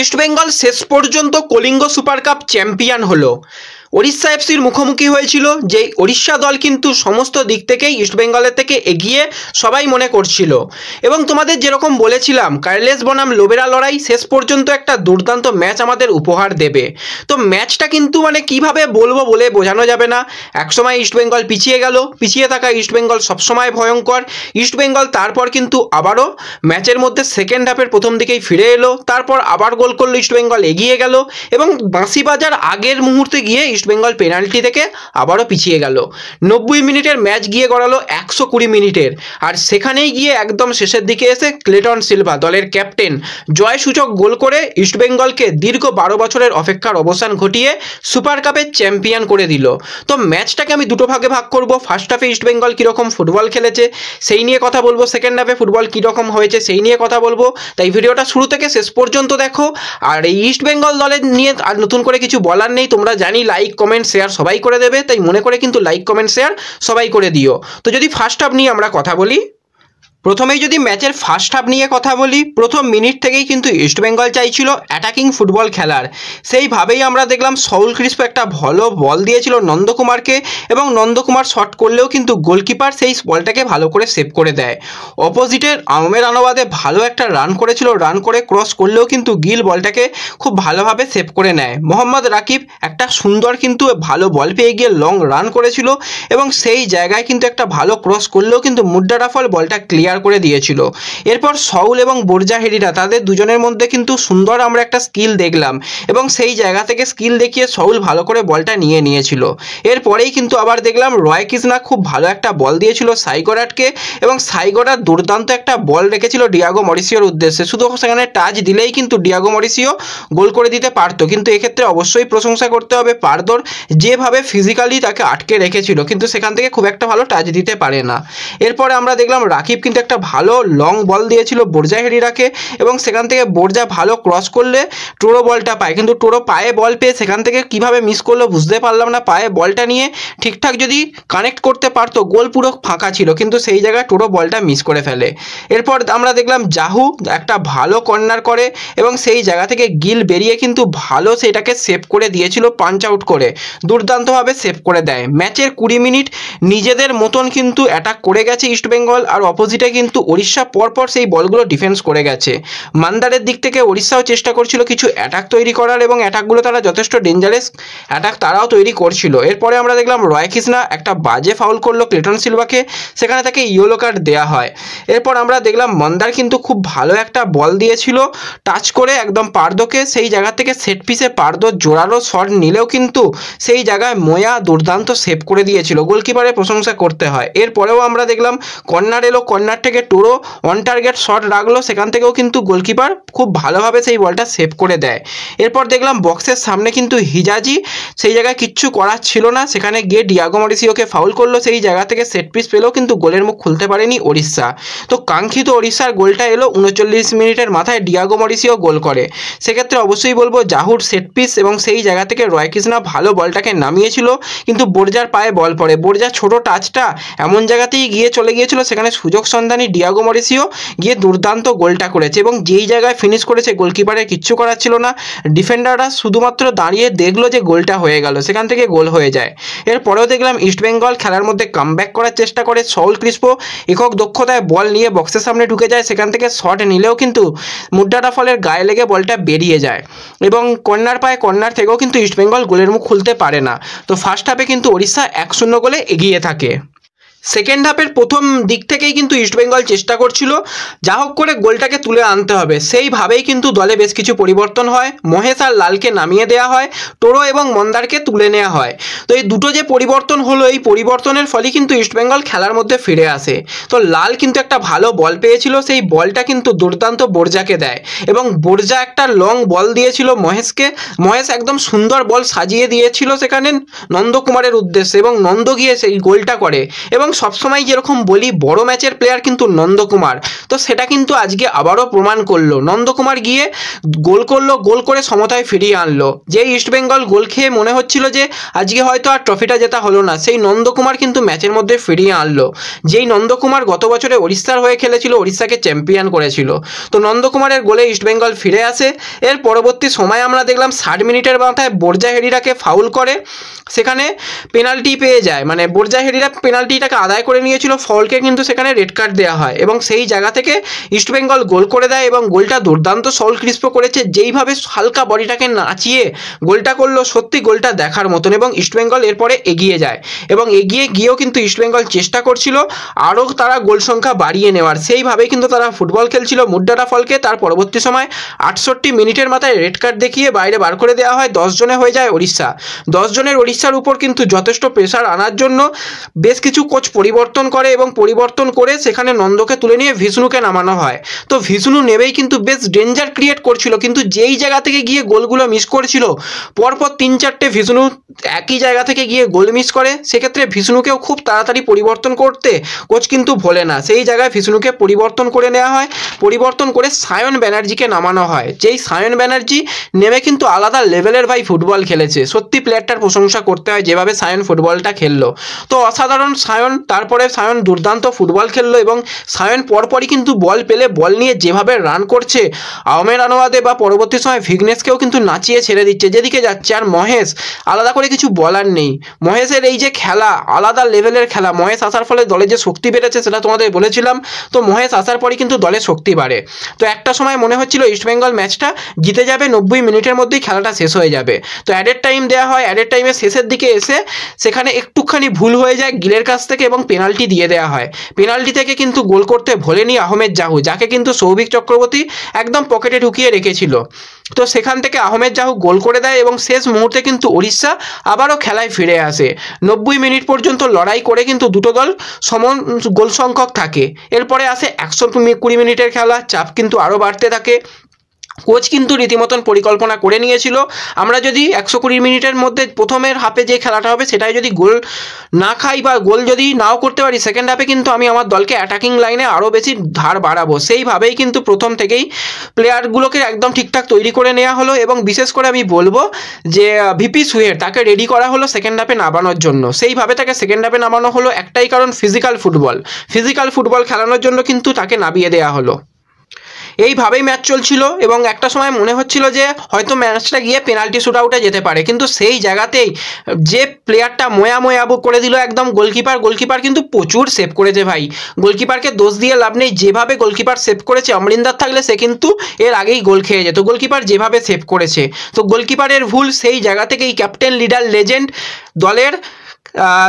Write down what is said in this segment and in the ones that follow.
ইস্টবেঙ্গল শেষ পর্যন্ত Kalinga super cup champion হলো ওড়িশা এফসির মুখোমুখি হয়েছিল যে ওড়িশা দল কিন্তু সমস্ত দিক থেকেই ইস্টবেঙ্গলের থেকে এগিয়ে সবাই মনে করছিল এবং তোমাদের যেরকম বলেছিলাম কার্লেস বনাম লোবেরা লড়াই শেষ পর্যন্ত একটা দুর্দান্ত ম্যাচ আমাদের উপহার দেবে তো ম্যাচটা কিন্তু মানে কিভাবে বলবো বলে বোঝানো যাবে না একসময় ইস্টবেঙ্গল পিছিয়ে গেল পিছিয়ে থাকা ইস্টবেঙ্গল সবসময় ভয়ঙ্কর ইস্টবেঙ্গল তারপর কিন্তু আবারও ম্যাচের মধ্যে সেকেন্ড হাফের প্রথম দিকেই ফিরে এলো তারপর আবার গোল করলো ইস্টবেঙ্গল এগিয়ে গেল এবং বাঁশি বাজার আগের মুহূর্তে গিয়ে ইস্ট বেঙ্গল পেনাল্টি থেকে আবারও পিছিয়ে গেল নব্বই মিনিটের ম্যাচ গিয়ে গড়ালো একশো কুড়ি মিনিটের আর সেখানেই গিয়ে একদম শেষের দিকে এসে ক্লেটন সিলভা দলের ক্যাপ্টেন জয়সূচক গোল করে ইস্টবেঙ্গলকে দীর্ঘ বারো বছরের অপেক্ষার অবসান ঘটিয়ে সুপার কাপের চ্যাম্পিয়ন করে দিল তো ম্যাচটাকে আমি দুটো ভাগে ভাগ করব ফার্স্ট হাফে ইস্টবেঙ্গল কীরকম ফুটবল খেলেছে সেই নিয়ে কথা বলবো সেকেন্ড হাফে ফুটবল কীরকম হয়েছে সেই নিয়ে কথা বলবো তাই ভিডিওটা শুরু থেকে শেষ পর্যন্ত দেখো আর এই ইস্টবেঙ্গল দলের নিয়ে আর নতুন করে কিছু বলার নেই তোমরা জানি লাইক কমেন্ট শেয়ার সবাই করে দেবে তাই মনে করে কিন্তু লাইক কমেন্ট শেয়ার সবাই করে দিও তো যদি ফার্স্ট নিয়ে আমরা কথা বলি প্রথমেই যদি ম্যাচের ফার্স্ট হাফ নিয়ে কথা বলি প্রথম মিনিট থেকেই কিন্তু ইস্টবেঙ্গল চাইছিল অ্যাটাকিং ফুটবল খেলার সেইভাবেই আমরা দেখলাম সৌল ক্রিস্প একটা ভালো বল দিয়েছিল নন্দকুমারকে এবং নন্দকুমার শট করলেও কিন্তু গোলকিপার সেই বলটাকে ভালো করে সেভ করে দেয় অপোজিটের আমের আনোবাদে ভালো একটা রান করেছিল রান করে ক্রস করলেও কিন্তু গিল বলটাকে খুব ভালোভাবে সেভ করে নেয় মোহাম্মদ রাকিব একটা সুন্দর কিন্তু ভালো বল পেয়ে গিয়ে লং রান করেছিল এবং সেই জায়গায় কিন্তু একটা ভালো ক্রস করলেও কিন্তু রাফল বলটা ক্লিয়ার ক্লিয়ার করে দিয়েছিল এরপর সৌল এবং বোরজাহেরিরা তাদের দুজনের মধ্যে কিন্তু সুন্দর আমরা একটা স্কিল দেখলাম এবং সেই জায়গা থেকে স্কিল দেখিয়ে সৌল ভালো করে বলটা নিয়ে নিয়েছিল এরপরেই কিন্তু আবার দেখলাম রয় কৃষ্ণা খুব ভালো একটা বল দিয়েছিল সাইগোরাটকে এবং সাইগোরাট দুর্দান্ত একটা বল রেখেছিল ডিয়াগো মরিসিওর উদ্দেশ্যে শুধু সেখানে টাচ দিলেই কিন্তু ডিয়াগো মরিসিও গোল করে দিতে পারত কিন্তু এক্ষেত্রে অবশ্যই প্রশংসা করতে হবে পারদর যেভাবে ফিজিক্যালি তাকে আটকে রেখেছিল কিন্তু সেখান থেকে খুব একটা ভালো টাচ দিতে পারে না এরপরে আমরা দেখলাম রাকিব কিন্তু একটা ভালো লং বল দিয়েছিল বোরজা হেরিরাকে এবং সেখান থেকে বোরজা ভালো ক্রস করলে টোরো বলটা পায় কিন্তু টোরো পায়ে বল পেয়ে সেখান থেকে কিভাবে মিস করলো বুঝতে পারলাম না পায়ে বলটা নিয়ে ঠিকঠাক যদি কানেক্ট করতে পারতো গোল পুরো ফাঁকা ছিল কিন্তু সেই জায়গায় টোরো বলটা মিস করে ফেলে এরপর আমরা দেখলাম জাহু একটা ভালো কর্নার করে এবং সেই জায়গা থেকে গিল বেরিয়ে কিন্তু ভালো সেটাকে সেভ করে দিয়েছিল পাঞ্চ আউট করে দুর্দান্তভাবে সেভ করে দেয় ম্যাচের কুড়ি মিনিট নিজেদের মতন কিন্তু অ্যাটাক করে গেছে ইস্টবেঙ্গল আর অপোজিটে কিন্তু ওড়িশা পরপর সেই বলগুলো ডিফেন্স করে গেছে মান্দারের দিক থেকে ওড়িশাও চেষ্টা করছিল কিছু অ্যাটাক তৈরি করার এবং অ্যাটাকগুলো তারা যথেষ্ট ডেঞ্জারাস অ্যাটাক তারাও তৈরি করছিল এরপরে আমরা দেখলাম রয় কৃষ্ণা একটা বাজে ফাউল করলো ক্লেটন সিলভাকে সেখানে তাকে ইয়েলো কার্ড দেওয়া হয় এরপর আমরা দেখলাম মন্দার কিন্তু খুব ভালো একটা বল দিয়েছিল টাচ করে একদম পার্দোকে সেই জায়গা থেকে সেট পিসে পার্দ জোরালো শট নিলেও কিন্তু সেই জায়গায় ময়া দুর্দান্ত সেভ করে দিয়েছিল গোলকিপারের প্রশংসা করতে হয় এরপরেও আমরা দেখলাম কর্নার এলো কর্নার কর্নার থেকে টোরো অন টার্গেট শট রাখলো সেখান থেকেও কিন্তু গোলকিপার খুব ভালোভাবে সেই বলটা সেভ করে দেয় এরপর দেখলাম বক্সের সামনে কিন্তু হিজাজি সেই জায়গায় কিচ্ছু করার ছিল না সেখানে গিয়ে ডিয়াগো মরিসিওকে ফাউল করলো সেই জায়গা থেকে সেট পিস পেলেও কিন্তু গোলের মুখ খুলতে পারেনি ওড়িশা তো কাঙ্ক্ষিত ওড়িশার গোলটা এলো উনচল্লিশ মিনিটের মাথায় ডিয়াগো মরিসিও গোল করে সেক্ষেত্রে অবশ্যই বলবো জাহুর সেট পিস এবং সেই জায়গা থেকে রয় কৃষ্ণা ভালো বলটাকে নামিয়েছিল কিন্তু বোর্জার পায়ে বল পড়ে বোর্জার ছোট টাচটা এমন জায়গাতেই গিয়ে চলে গিয়েছিল সেখানে সুযোগ সন্ধানী ডিয়াগো মরিসিও গিয়ে দুর্দান্ত গোলটা করেছে এবং যেই জায়গায় ফিনিশ করেছে গোলকিপারে কিচ্ছু করার ছিল না ডিফেন্ডাররা শুধুমাত্র দাঁড়িয়ে দেখলো যে গোলটা হয়ে গেল সেখান থেকে গোল হয়ে যায় এরপরেও দেখলাম ইস্টবেঙ্গল খেলার মধ্যে কামব্যাক করার চেষ্টা করে সৌল ক্রিস্পো একক দক্ষতায় বল নিয়ে বক্সের সামনে ঢুকে যায় সেখান থেকে শট নিলেও কিন্তু মুড্ডাটা ফলের গায়ে লেগে বলটা বেরিয়ে যায় এবং কর্নার পায় কর্নার থেকেও কিন্তু ইস্টবেঙ্গল গোলের মুখ খুলতে পারে না তো ফার্স্ট হাফে কিন্তু ওড়িশা এক শূন্য গোলে এগিয়ে থাকে সেকেন্ড হাফের প্রথম দিক থেকেই কিন্তু ইস্টবেঙ্গল চেষ্টা করছিল যা হোক করে গোলটাকে তুলে আনতে হবে সেইভাবেই কিন্তু দলে বেশ কিছু পরিবর্তন হয় মহেশ আর লালকে নামিয়ে দেওয়া হয় টোরো এবং মন্দারকে তুলে নেওয়া হয় তো এই দুটো যে পরিবর্তন হলো এই পরিবর্তনের ফলে কিন্তু ইস্টবেঙ্গল খেলার মধ্যে ফিরে আসে তো লাল কিন্তু একটা ভালো বল পেয়েছিল সেই বলটা কিন্তু দুর্দান্ত বোরজাকে দেয় এবং বোরজা একটা লং বল দিয়েছিল মহেশকে মহেশ একদম সুন্দর বল সাজিয়ে দিয়েছিল সেখানে নন্দকুমারের উদ্দেশ্যে এবং নন্দ গিয়ে সেই গোলটা করে এবং সবসময় যেরকম বলি বড় ম্যাচের প্লেয়ার কিন্তু নন্দকুমার তো সেটা কিন্তু আজকে আবারও প্রমাণ করলো নন্দকুমার গিয়ে গোল করলো গোল করে সমতায় ফিরিয়ে আনলো যে ইস্টবেঙ্গল গোল খেয়ে মনে হচ্ছিল যে আজকে হয়তো আর ট্রফিটা জেতা হলো না সেই নন্দকুমার কিন্তু ম্যাচের মধ্যে ফিরিয়ে আনলো যেই নন্দকুমার গত বছরে ওড়িশার হয়ে খেলেছিল ওড়িশাকে চ্যাম্পিয়ন করেছিল তো নন্দকুমারের গোলে ইস্টবেঙ্গল ফিরে আসে এর পরবর্তী সময় আমরা দেখলাম ষাট মিনিটের মাথায় বোরজা হেরিরাকে ফাউল করে সেখানে পেনাল্টি পেয়ে যায় মানে বোরজা হেরিরা পেনাল্টিটাকে আদায় করে নিয়েছিল ফলকে কিন্তু সেখানে রেড কার্ড দেওয়া হয় এবং সেই জায়গা থেকে ইস্টবেঙ্গল গোল করে দেয় এবং গোলটা দুর্দান্ত সল ক্রিস্প করেছে যেইভাবে হালকা বডিটাকে নাচিয়ে গোলটা করলো সত্যি গোলটা দেখার মতন এবং ইস্টবেঙ্গল এরপরে এগিয়ে যায় এবং এগিয়ে গিয়েও কিন্তু ইস্টবেঙ্গল চেষ্টা করছিল আরও তারা গোল সংখ্যা বাড়িয়ে নেওয়ার সেইভাবেই কিন্তু তারা ফুটবল খেলছিল মুড্ডাটা ফলকে তার পরবর্তী সময় আটষট্টি মিনিটের মাথায় রেড কার্ড দেখিয়ে বাইরে বার করে দেওয়া হয় জনে হয়ে যায় ওড়িশা জনের ওড়িশার উপর কিন্তু যথেষ্ট প্রেশার আনার জন্য বেশ কিছু কোচ পরিবর্তন করে এবং পরিবর্তন করে সেখানে নন্দকে তুলে নিয়ে ভিষ্ণুকে নামানো হয় তো ভিষ্ণু নেবেই কিন্তু বেশ ডেঞ্জার ক্রিয়েট করছিল কিন্তু যেই জায়গা থেকে গিয়ে গোলগুলো মিস করেছিল পরপর তিন চারটে ভিষ্ণু একই জায়গা থেকে গিয়ে গোল মিস করে সেক্ষেত্রে ভিষ্ণুকেও খুব তাড়াতাড়ি পরিবর্তন করতে কোচ কিন্তু ভোলে না সেই জায়গায় ভিষ্ণুকে পরিবর্তন করে নেওয়া হয় পরিবর্তন করে সায়ন ব্যানার্জিকে নামানো হয় যেই সায়ন ব্যানার্জি নেমে কিন্তু আলাদা লেভেলের ভাই ফুটবল খেলেছে সত্যি প্লেয়ারটার প্রশংসা করতে হয় যেভাবে সায়ন ফুটবলটা খেললো তো অসাধারণ সায়ন তারপরে সায়ন দুর্দান্ত ফুটবল খেললো এবং সায়ন পরপরই কিন্তু বল পেলে বল নিয়ে যেভাবে রান করছে আহমেদ আনোয়াদে বা পরবর্তী সময় ফিগনেসকেও কিন্তু নাচিয়ে ছেড়ে দিচ্ছে যেদিকে যাচ্ছে আর মহেশ আলাদা করে কিছু বলার নেই মহেশের এই যে খেলা আলাদা লেভেলের খেলা মহেশ আসার ফলে দলে যে শক্তি বেড়েছে সেটা তোমাদের বলেছিলাম তো মহেশ আসার পরই কিন্তু দলে শক্তি বাড়ে তো একটা সময় মনে হচ্ছিল ইস্টবেঙ্গল ম্যাচটা জিতে যাবে নব্বই মিনিটের মধ্যেই খেলাটা শেষ হয়ে যাবে তো অ্যাডের টাইম দেওয়া হয় অ্যাডের টাইমের শেষের দিকে এসে সেখানে একটুখানি ভুল হয়ে যায় গিলের কাছ থেকে এবং পেনাল্টি দিয়ে দেওয়া হয় পেনাল্টি থেকে কিন্তু গোল করতে ভোলেনি আহমেদ জাহু যাকে কিন্তু সৌভিক চক্রবর্তী একদম পকেটে ঢুকিয়ে রেখেছিল তো সেখান থেকে আহমেদ জাহু গোল করে দেয় এবং শেষ মুহূর্তে কিন্তু উড়িষ্যা আবারও খেলায় ফিরে আসে নব্বই মিনিট পর্যন্ত লড়াই করে কিন্তু দুটো দল সমন গোল সংখ্যক থাকে এরপরে আসে একশো কুড়ি মিনিটের খেলা চাপ কিন্তু আরও বাড়তে থাকে কোচ কিন্তু রীতিমতন পরিকল্পনা করে নিয়েছিল আমরা যদি একশো কুড়ি মিনিটের মধ্যে প্রথমের হাফে যে খেলাটা হবে সেটাই যদি গোল না খাই বা গোল যদি নাও করতে পারি সেকেন্ড হাফে কিন্তু আমি আমার দলকে অ্যাটাকিং লাইনে আরও বেশি ধার বাড়াবো সেইভাবেই কিন্তু প্রথম থেকেই প্লেয়ারগুলোকে একদম ঠিকঠাক তৈরি করে নেওয়া হলো এবং বিশেষ করে আমি বলবো যে ভিপি সুয়ের তাকে রেডি করা হলো সেকেন্ড হাফে নামানোর জন্য সেইভাবে তাকে সেকেন্ড হাফে নামানো হলো একটাই কারণ ফিজিক্যাল ফুটবল ফিজিক্যাল ফুটবল খেলানোর জন্য কিন্তু তাকে নামিয়ে দেওয়া হলো এইভাবেই ম্যাচ চলছিল এবং একটা সময় মনে হচ্ছিল যে হয়তো ম্যাচটা গিয়ে পেনাল্টি শ্যুট আউটে যেতে পারে কিন্তু সেই জায়গাতেই যে প্লেয়ারটা ময়া মোয়া করে দিল একদম গোলকিপার গোলকিপার কিন্তু প্রচুর সেভ করেছে ভাই গোলকিপারকে দোষ দিয়ে লাভ নেই যেভাবে গোলকিপার সেভ করেছে অমরিন্দার থাকলে সে কিন্তু এর আগেই গোল খেয়ে যেত গোলকিপার যেভাবে সেভ করেছে তো গোলকিপারের ভুল সেই জায়গা থেকেই ক্যাপ্টেন লিডার লেজেন্ড দলের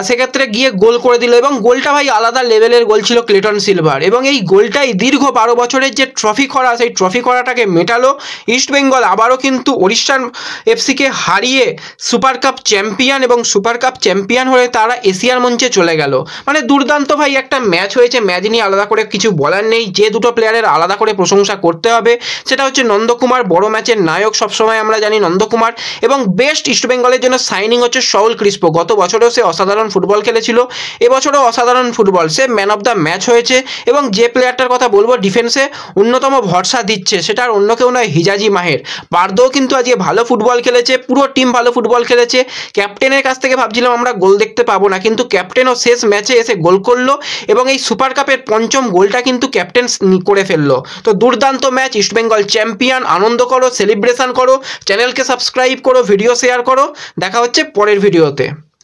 সেক্ষেত্রে গিয়ে গোল করে দিল এবং গোলটা ভাই আলাদা লেভেলের গোল ছিল ক্লেটন সিলভার এবং এই গোলটাই দীর্ঘ বারো বছরের যে ট্রফি খরা সেই ট্রফি খরাটাকে মেটালো ইস্টবেঙ্গল আবারও কিন্তু ওড়িশার এফসিকে হারিয়ে সুপার কাপ চ্যাম্পিয়ন এবং সুপার কাপ চ্যাম্পিয়ন হয়ে তারা এশিয়ার মঞ্চে চলে গেল মানে দুর্দান্ত ভাই একটা ম্যাচ হয়েছে ম্যাচ নিয়ে আলাদা করে কিছু বলার নেই যে দুটো প্লেয়ারের আলাদা করে প্রশংসা করতে হবে সেটা হচ্ছে নন্দকুমার বড় ম্যাচের নায়ক সবসময় আমরা জানি নন্দকুমার এবং বেস্ট ইস্টবেঙ্গলের জন্য সাইনিং হচ্ছে সৌল ক্রিস্প গত বছরেও সে অসাধারণ ফুটবল খেলেছিল এবছরও অসাধারণ ফুটবল সে ম্যান অফ দ্য ম্যাচ হয়েছে এবং যে প্লেয়ারটার কথা বলবো ডিফেন্সে অন্যতম ভরসা দিচ্ছে সেটা আর অন্য কেউ নয় হিজাজি মাহের পার্দও কিন্তু আজকে ভালো ফুটবল খেলেছে পুরো টিম ভালো ফুটবল খেলেছে ক্যাপ্টেনের কাছ থেকে ভাবছিলাম আমরা গোল দেখতে পাবো না কিন্তু ক্যাপ্টেনও শেষ ম্যাচে এসে গোল করলো এবং এই সুপার কাপের পঞ্চম গোলটা কিন্তু ক্যাপ্টেন করে ফেললো তো দুর্দান্ত ম্যাচ ইস্টবেঙ্গল চ্যাম্পিয়ন আনন্দ করো সেলিব্রেশন করো চ্যানেলকে সাবস্ক্রাইব করো ভিডিও শেয়ার করো দেখা হচ্ছে পরের ভিডিওতে